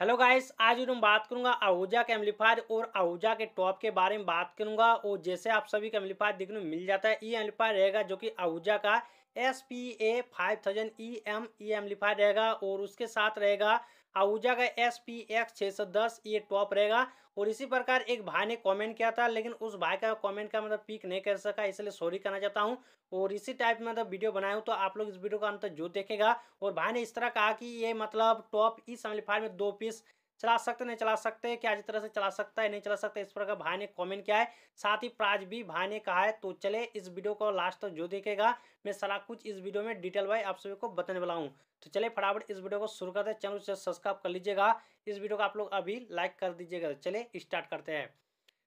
hello guys आज video बात करूंगा आहूजा के एम्पलीफायर और आहूजा के टॉप के बारे में बात करूंगा और जैसे आप सभी का एम्पलीफायर देखने में मिल जाता है ये एम्पलीफायर रहेगा जो कि आहूजा का S P A five thousand E M E amplifier रहेगा और उसके साथ रहेगा आहूजा का एस पी एक्स छः सौ दस ये टॉप रहेगा और इसी प्रकार एक भाई ने कमेंट किया था लेकिन उस भाई का कमेंट का मतलब पिक नहीं कर सका इसलिए सॉरी करना चाहता हूँ और इसी टाइप में मतलब वीडियो बनाया हूँ तो आप लोग इस वीडियो का अंत जो देखेगा और भाई ने इस तरह कहा कि ये मतलब टॉप इस एम्पलीफायर में दो पीस चला सकते नहीं चला सकते क्या इस तरह से चला सकता है नहीं चला सकता इस प्रकार भाई ने कमेंट किया है साथ ही प्राज भी भाई ने कहा है तो चले इस वीडियो को लास्ट तक तो जो देखेगा मैं सारा कुछ इस वीडियो में डिटेल वाई आप सभी को बताने वाला हूँ तो चले फटाफट इस वीडियो को शुरू करते हैं चैनल से सब्सक्राइब कर लीजिएगा इस वीडियो को आप लोग अभी लाइक कर दीजिएगा तो चले स्टार्ट करते हैं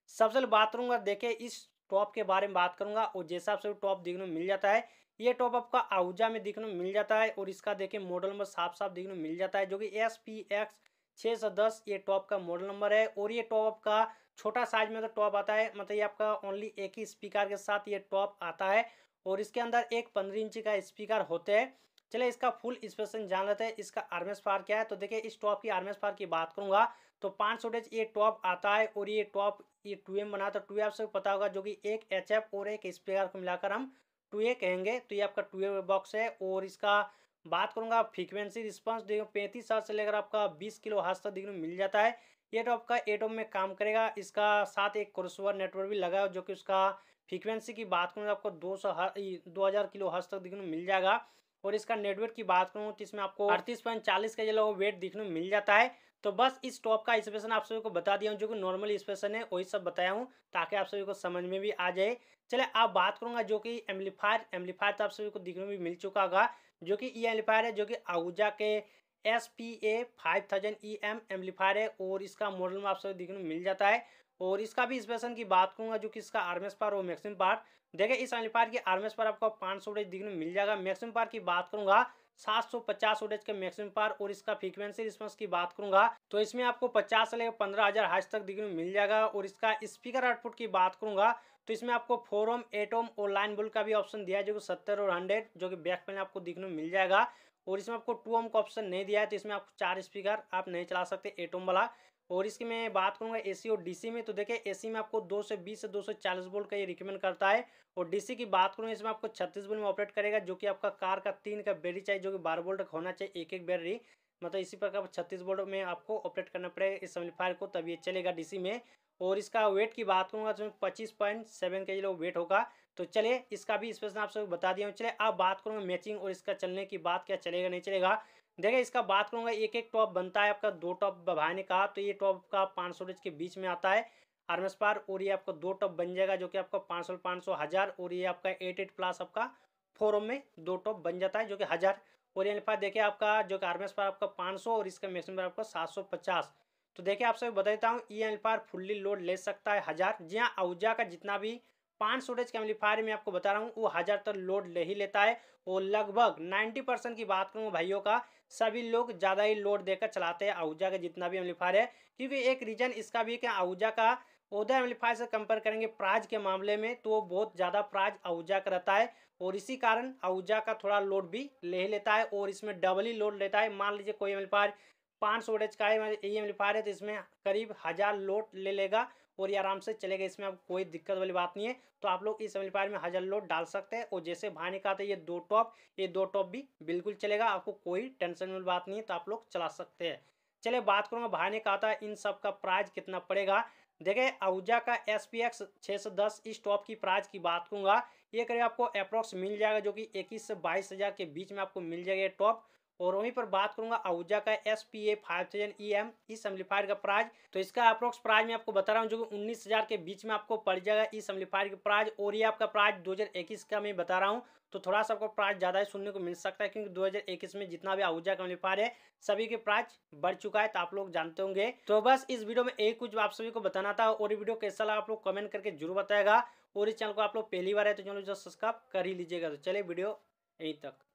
सबसे पहले बात करूँगा देखे इस टॉप के बारे में बात करूंगा और जैसा आप सभी टॉप देखने मिल जाता है ये टॉप आपका आहूजा में देखने मिल जाता है और इसका देखिए मॉडल नंबर साफ साफ देखने मिल जाता है जो कि एस पी एक्स छः से दस ये टॉप का मॉडल नंबर है और ये टॉप का छोटा साइज में तो टॉप आता है मतलब ये आपका ओनली एक ही स्पीकर के साथ ये टॉप आता है और इसके अंदर एक पंद्रह इंची का स्पीकर होते हैं चले इसका फुल स्पेशन जान लेते हैं इसका आर्मेस पार क्या है तो देखिए इस टॉप की आर्मेस पार की बात करूंगा तो पाँच सोटेज ये टॉप आता है और ये टॉप ये टू एम बना तो टू एफ से पता होगा जो कि एक एच एफ और एक स्पीकर को मिलाकर हम टू ए कहेंगे तो ये आपका टू ए बॉक्स है और इसका बात करूंगा फ्रीक्वेंसी रिस्पांस देखो पैंतीस हर्ट से लेकर आपका बीस किलो हर्ट तक देखने मिल जाता है ये तो आपका एटोम में काम करेगा इसका साथ एक क्रोसोवर नेटवर्क भी लगा है जो कि उसका फ्रीक्वेंसी की बात करूँ आपको दो सौ दो हज़ार किलो हज तक देखने मिल जाएगा और इसका नेटवर्क की बात करूँ तो इसमें आपको अड़तीस पॉइंट चालीस का जो वेट देखने मिल जाता है तो बस इस टॉप का स्पेशन आप सभी को बता दिया हूँ जो कि नॉर्मल स्पेशन है वही सब बताया हूँ ताकि आप सभी को समझ में भी आ जाए चले आप बात करूंगा जो कि एम्पलीफायर एम्पलीफायर तो आप सभी को दिखने में भी मिल चुका होगा जो कि ई एम्पलीफायर है जो कि आहूजा के S P A five thousand E M amplifier है और इसका मॉडल में आप सभी दिखने में मिल जाता है और इसका भी स्पेशन की बात करूंगा जो कि इसका आर्मेस पार और मैक्सिमम पार देखिए इस एम्पलीफायर की आर्मेस पार आपको पाँच सौ दिखने में मिल जाएगा मैक्सिमम पार की बात करूंगा सात सौ पचास वोल्टेज के मैक्सिमम पार और इसका फ्रीक्वेंसी रिस्पॉन्स की बात करूंगा तो इसमें आपको पचास से लेकर पंद्रह हज़ार हाइस तक डिग्री मिल जाएगा और इसका स्पीकर आउटपुट की बात करूंगा तो इसमें आपको फोर ओम एट ओम और लाइन बुल का भी ऑप्शन दिया है जो कि सत्तर और हंड्रेड जो कि बैक पेन आपको देखने में मिल जाएगा और इसमें आपको टू ओम का ऑप्शन नहीं दिया है तो इसमें आप चार स्पीकर आप नहीं चला सकते एट ओम वाला और इसकी मैं बात करूंगा एसी और डीसी में तो देखिए एसी में आपको 2 से 20 से 240 वोल्ट का ये रिकमेंड करता है और डीसी की बात करूंगा इसमें आपको 36 वोल्ट में ऑपरेट करेगा जो कि आपका कार का तीन का बैटरी चाहिए जो कि बारह वोल्ट का होना चाहिए एक एक बैटरी मतलब इसी प्रकार छत्तीसगढ़ में आपको ऑपरेट करना पड़ेगा इस एम्पलीफायर को तब ये चलेगा डीसी में और इसका वेट की बात करूँगा तो पच्चीस पॉइंट सेवन के लोग वेट होगा तो चले इसका भी स्पेशन आप सबको बता दिया हूँ अब बात करूँगा मैचिंग और इसका चलने की बात क्या चलेगा नहीं चलेगा देखिए इसका बात करूँगा एक एक टॉप बनता है आपका दो टॉप बभाने ने कहा तो ये टॉप का पाँच सौ के बीच में आता है आर्मस पार और ये आपका दो टॉप बन जाएगा जो कि आपका पाँच सौ पाँच सौ हज़ार और ये आपका एट एट प्लस आपका फोरम में दो टॉप बन जाता है जो कि हज़ार ये अल्फा देखिए आपका जो कि आर पर आपका 500 और इसका मैक्सिमम पर आपका 750 तो देखिए आप सभी बता देता हूँ ई एम्पलीफायर फुल्ली लोड ले सकता है हज़ार जी हाँ ऊर्जा का जितना भी पाँच सौ डेज के एम्पलीफायर में आपको बता रहा हूँ वो हज़ार तक लोड ले ही लेता है और लगभग नाइन्टी परसेंट की बात करूँ भाइयों का सभी लोग ज़्यादा ही लोड देकर चलाते हैं आउजा का जितना भी एम्पलीफायर है क्योंकि एक रीज़न इसका भी है कि आउजा का उदय एम्पलीफायर से कंपेयर करेंगे प्राइज के मामले में तो बहुत ज़्यादा प्राइज आउजा का रहता है और इसी कारण आहूजा का थोड़ा लोड भी ले लेता है और इसमें डबल ही लोड लेता है मान लीजिए कोई एम्पलीफायर पाँच सौ वोटेज का ये एम्पलीफायर है तो इसमें करीब हज़ार लोड ले लेगा और ये आराम से चलेगा इसमें अब कोई दिक्कत वाली बात नहीं है तो आप लोग इस एम्पलीफायर में हज़ार लोड डाल सकते हैं और जैसे भाई ने कहा था ये दो टॉप ये दो टॉप भी बिल्कुल चलेगा आपको कोई टेंशन वाली बात नहीं है तो आप लोग चला सकते हैं चले बात करूँगा भाई ने कहा था इन सब का प्राइस कितना पड़ेगा देखिए आहूजा का एस पी एक्स छः सौ दस इस टॉप की प्राइस की बात करूँगा ये करीब आपको अप्रोक्स मिल जाएगा जो कि इक्कीस से बाईस हज़ार के बीच में आपको मिल जाएगा टॉप और वहीं पर बात करूंगा आहूजा का S P A five thousand E M इस एम्पलीफायर का प्राइज तो इसका अप्रोक्स प्राइज मैं आपको बता रहा हूँ जो कि उन्नीस हज़ार के बीच में आपको पड़ जाएगा ई एम्पलीफायर का प्राइज और ये आपका प्राइज दो हज़ार इक्कीस का मैं बता रहा हूँ तो थोड़ा सा आपको प्राइज ज़्यादा ही सुनने को मिल सकता है क्योंकि 2021 में जितना भी आहूजा का व्यापार है सभी के प्राइज बढ़ चुका है तो आप लोग जानते होंगे तो बस इस वीडियो में एक कुछ आप सभी को बताना था और ये वीडियो कैसा लगा आप लोग कमेंट करके जरूर बताएगा और इस चैनल को आप लोग पहली बार है तो चैनल सब्सक्राइब कर ही लीजिएगा तो चले वीडियो यहीं तक